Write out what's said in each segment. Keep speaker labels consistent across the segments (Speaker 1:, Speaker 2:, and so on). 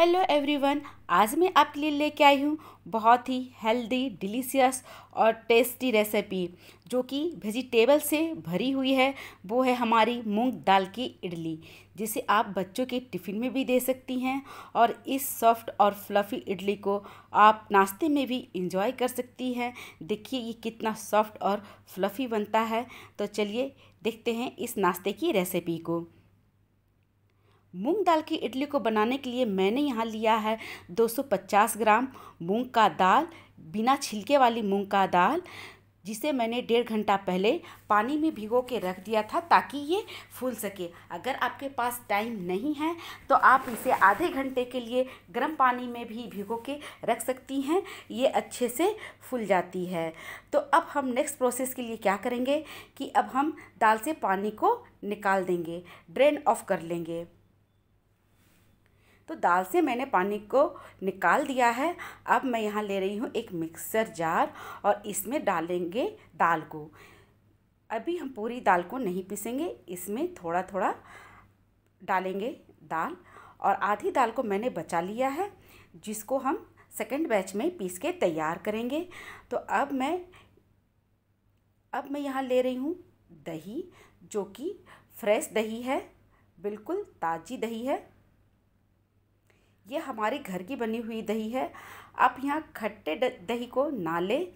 Speaker 1: hello everyone आज मैं आपके लिए लेके आई हूँ बहुत ही हेल्दी डिलीशियस और टेस्टी रेसिपी जो कि वेजिटेबल से भरी हुई है वो है हमारी मूंग दाल की इडली जिसे आप बच्चों के टिफ़िन में भी दे सकती हैं और इस सॉफ्ट और फ्लफ़ी इडली को आप नाश्ते में भी इंजॉय कर सकती हैं देखिए ये कितना सॉफ्ट और फ्लफ़ी बनता है तो चलिए देखते हैं इस नाश्ते की रेसिपी को मूंग दाल की इडली को बनाने के लिए मैंने यहाँ लिया है 250 ग्राम मूंग का दाल बिना छिलके वाली मूंग का दाल जिसे मैंने डेढ़ घंटा पहले पानी में भिगो के रख दिया था ताकि ये फूल सके अगर आपके पास टाइम नहीं है तो आप इसे आधे घंटे के लिए गर्म पानी में भी भिगो के रख सकती हैं ये अच्छे से फूल जाती है तो अब हम नेक्स्ट प्रोसेस के लिए क्या करेंगे कि अब हम दाल से पानी को निकाल देंगे ड्रेन ऑफ कर लेंगे तो दाल से मैंने पानी को निकाल दिया है अब मैं यहाँ ले रही हूँ एक मिक्सर जार और इसमें डालेंगे दाल को अभी हम पूरी दाल को नहीं पीसेंगे इसमें थोड़ा थोड़ा डालेंगे दाल और आधी दाल को मैंने बचा लिया है जिसको हम सेकेंड बैच में पीस के तैयार करेंगे तो अब मैं अब मैं यहाँ ले रही हूँ दही जो कि फ्रेश दही है बिल्कुल ताज़ी दही है ये हमारे घर की बनी हुई दही है आप यहाँ खट्टे दही को ना लें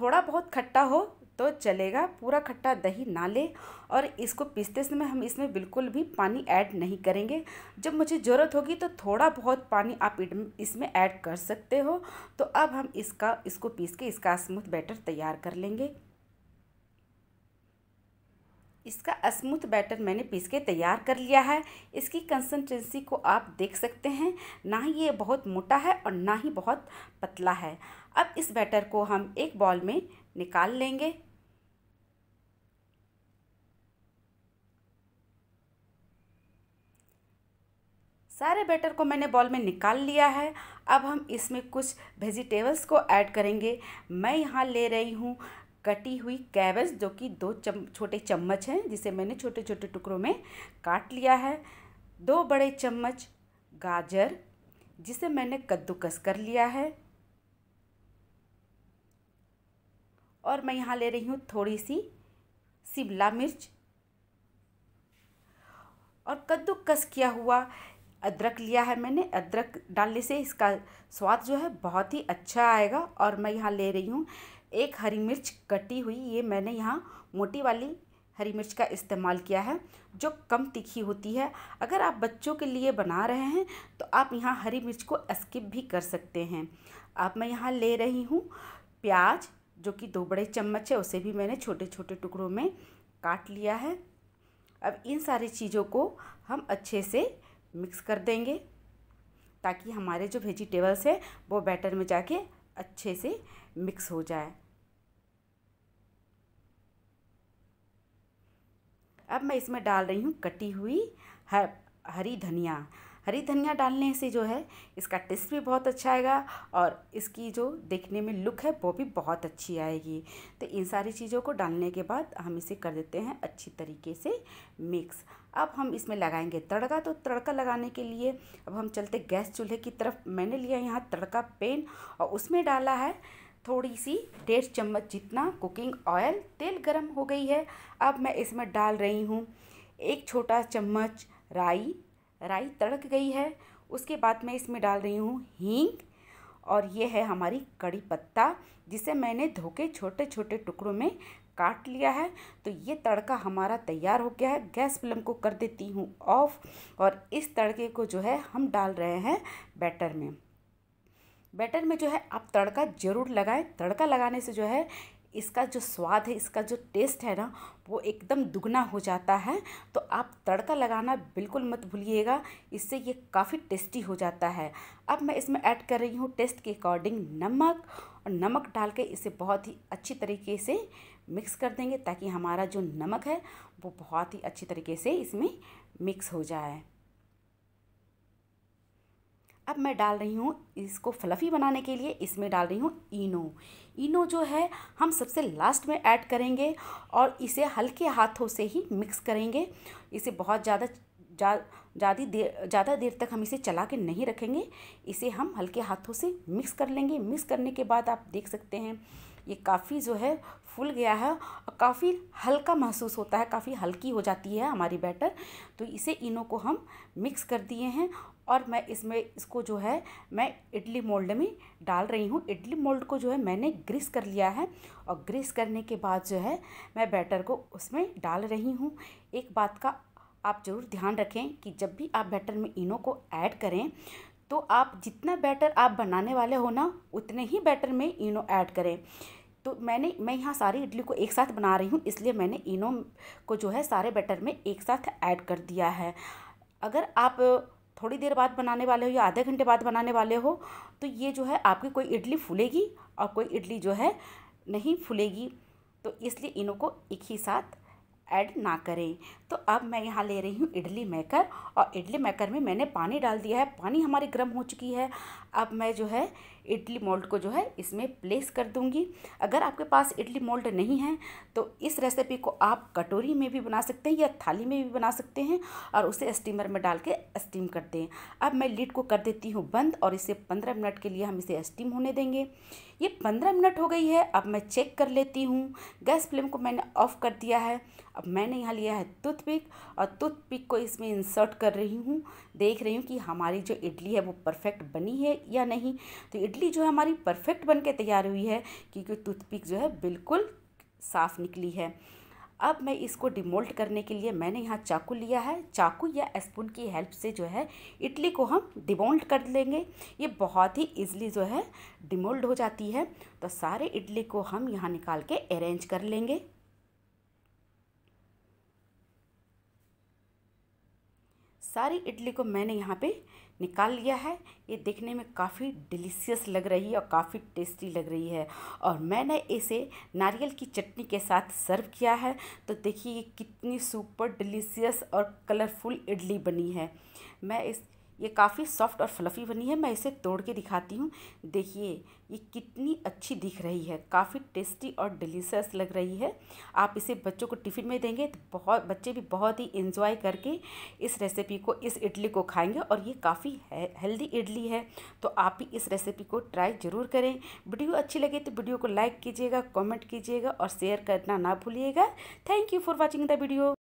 Speaker 1: थोड़ा बहुत खट्टा हो तो चलेगा पूरा खट्टा दही ना लें और इसको पीसते समय हम इसमें बिल्कुल भी पानी ऐड नहीं करेंगे जब मुझे ज़रूरत होगी तो थोड़ा बहुत पानी आप इसमें ऐड कर सकते हो तो अब हम इसका इसको पीस के इसका स्मूथ बैटर तैयार कर लेंगे इसका स्मूथ बैटर मैंने पीस के तैयार कर लिया है इसकी कंसिस्टेंसी को आप देख सकते हैं ना ही ये बहुत मोटा है और ना ही बहुत पतला है अब इस बैटर को हम एक बॉल में निकाल लेंगे सारे बैटर को मैंने बॉल में निकाल लिया है अब हम इसमें कुछ वेजिटेबल्स को ऐड करेंगे मैं यहाँ ले रही हूँ कटी हुई कैबेज जो कि दो चम छोटे चम्मच हैं जिसे मैंने छोटे छोटे टुकड़ों में काट लिया है दो बड़े चम्मच गाजर जिसे मैंने कद्दूकस कर लिया है और मैं यहाँ ले रही हूँ थोड़ी सी शिमला मिर्च और कद्दूकस किया हुआ अदरक लिया है मैंने अदरक डालने से इसका स्वाद जो है बहुत ही अच्छा आएगा और मैं यहाँ ले रही हूँ एक हरी मिर्च कटी हुई ये मैंने यहाँ मोटी वाली हरी मिर्च का इस्तेमाल किया है जो कम तीखी होती है अगर आप बच्चों के लिए बना रहे हैं तो आप यहाँ हरी मिर्च को स्किप भी कर सकते हैं अब मैं यहाँ ले रही हूँ प्याज जो कि दो बड़े चम्मच है उसे भी मैंने छोटे छोटे टुकड़ों में काट लिया है अब इन सारी चीज़ों को हम अच्छे से मिक्स कर देंगे ताकि हमारे जो वेजिटेबल्स हैं वो बैटर में जाके अच्छे से मिक्स हो जाए अब मैं इसमें डाल रही हूँ कटी हुई हर हरी धनिया हरी धनिया डालने से जो है इसका टेस्ट भी बहुत अच्छा आएगा और इसकी जो देखने में लुक है वो भी बहुत अच्छी आएगी तो इन सारी चीज़ों को डालने के बाद हम इसे कर देते हैं अच्छी तरीके से मिक्स अब हम इसमें लगाएंगे तड़का तो तड़का लगाने के लिए अब हम चलते गैस चूल्हे की तरफ मैंने लिया यहाँ तड़का पेन और उसमें डाला है थोड़ी सी डेढ़ चम्मच जितना कुकिंग ऑयल तेल गरम हो गई है अब मैं इसमें डाल रही हूँ एक छोटा चम्मच राई राई तड़क गई है उसके बाद मैं इसमें डाल रही हूँ हींग और ये है हमारी कड़ी पत्ता जिसे मैंने धो के छोटे छोटे टुकड़ों में काट लिया है तो ये तड़का हमारा तैयार हो गया है गैस फ्लेम को कर देती हूँ ऑफ़ और इस तड़के को जो है हम डाल रहे हैं बैटर में बैटर में जो है आप तड़का ज़रूर लगाएं तड़का लगाने से जो है इसका जो स्वाद है इसका जो टेस्ट है ना वो एकदम दुगना हो जाता है तो आप तड़का लगाना बिल्कुल मत भूलिएगा इससे ये काफ़ी टेस्टी हो जाता है अब मैं इसमें ऐड कर रही हूँ टेस्ट के अकॉर्डिंग नमक और नमक डाल के इसे बहुत ही अच्छी तरीके से मिक्स कर देंगे ताकि हमारा जो नमक है वो बहुत ही अच्छी तरीके से इसमें मिक्स हो जाए अब मैं डाल रही हूँ इसको फ्लफ़ी बनाने के लिए इसमें डाल रही हूँ इनो इनो जो है हम सबसे लास्ट में ऐड करेंगे और इसे हल्के हाथों से ही मिक्स करेंगे इसे बहुत ज़्यादा ज़्यादा देर ज़्यादा देर तक हम इसे चला के नहीं रखेंगे इसे हम हल्के हाथों से मिक्स कर लेंगे मिक्स करने के बाद आप देख सकते हैं ये काफ़ी जो है फूल गया है और काफ़ी हल्का महसूस होता है काफ़ी हल्की हो जाती है हमारी बैटर तो इसे इनों को हम मिक्स कर दिए हैं और मैं इसमें इसको जो है मैं इडली मोल्ड में डाल रही हूँ इडली मोल्ड को जो है मैंने ग्रीस कर लिया है और ग्रीस करने के बाद जो है मैं बैटर को उसमें डाल रही हूँ एक बात का आप ज़रूर ध्यान रखें कि जब भी आप बैटर में इनो को ऐड करें तो आप जितना बैटर आप बनाने वाले हो ना उतने ही बैटर में इनो ऐड करें तो मैंने मैं यहाँ सारी इडली को एक साथ बना रही हूँ इसलिए मैंने इनो को जो है सारे बैटर में एक साथ ऐड कर दिया है अगर आप थोड़ी देर बाद बनाने वाले हो या आधे घंटे बाद बनाने वाले हो तो ये जो है आपकी कोई इडली फूलेगी और कोई इडली जो है नहीं फूलेगी तो इसलिए इनो को एक ही साथ ऐड ना करें तो अब मैं यहाँ ले रही हूँ इडली मेकर और इडली मेकर में मैंने पानी डाल दिया है पानी हमारी गर्म हो चुकी है अब मैं जो है इडली मोल्ड को जो है इसमें प्लेस कर दूँगी अगर आपके पास इडली मोल्ड नहीं है तो इस रेसिपी को आप कटोरी में भी बना सकते हैं या थाली में भी बना सकते हैं और उसे स्टीमर में डाल के स्टीम करते हैं अब मैं लीड को कर देती हूँ बंद और इसे पंद्रह मिनट के लिए हम इसे स्टीम होने देंगे ये पंद्रह मिनट हो गई है अब मैं चेक कर लेती हूँ गैस फ्लेम को मैंने ऑफ़ कर दिया है अब मैंने यहाँ लिया है टूथपिक और टूथपिक को इसमें इंसर्ट कर रही हूँ देख रही हूँ कि हमारी जो इडली है वो परफेक्ट बनी है या नहीं तो इडली जो है हमारी परफेक्ट बन के तैयार हुई है क्योंकि टूथपिक जो है बिल्कुल साफ़ निकली है अब मैं इसको डिमोल्ट करने के लिए मैंने यहाँ चाकू लिया है चाकू या स्पून की हेल्प से जो है इडली को हम डिमोल्ट कर लेंगे ये बहुत ही ईजिली जो है डिमोल्ड हो जाती है तो सारे इडली को हम यहाँ निकाल के अरेंज कर लेंगे सारी इडली को मैंने यहाँ पे निकाल लिया है ये देखने में काफ़ी डिलीशियस लग रही है और काफ़ी टेस्टी लग रही है और मैंने इसे नारियल की चटनी के साथ सर्व किया है तो देखिए ये कितनी सुपर डिलीशियस और कलरफुल इडली बनी है मैं इस ये काफ़ी सॉफ्ट और फ्लफ़ी बनी है मैं इसे तोड़ के दिखाती हूँ देखिए ये कितनी अच्छी दिख रही है काफ़ी टेस्टी और डिलीशियस लग रही है आप इसे बच्चों को टिफ़िन में देंगे तो बहुत बच्चे भी बहुत ही इन्जॉय करके इस रेसिपी को इस इडली को खाएंगे और ये काफ़ी हेल्दी इडली है तो आप भी इस रेसिपी को ट्राई ज़रूर करें वीडियो अच्छी लगे तो वीडियो को लाइक कीजिएगा कॉमेंट कीजिएगा और शेयर करना ना भूलिएगा thank you for watching the video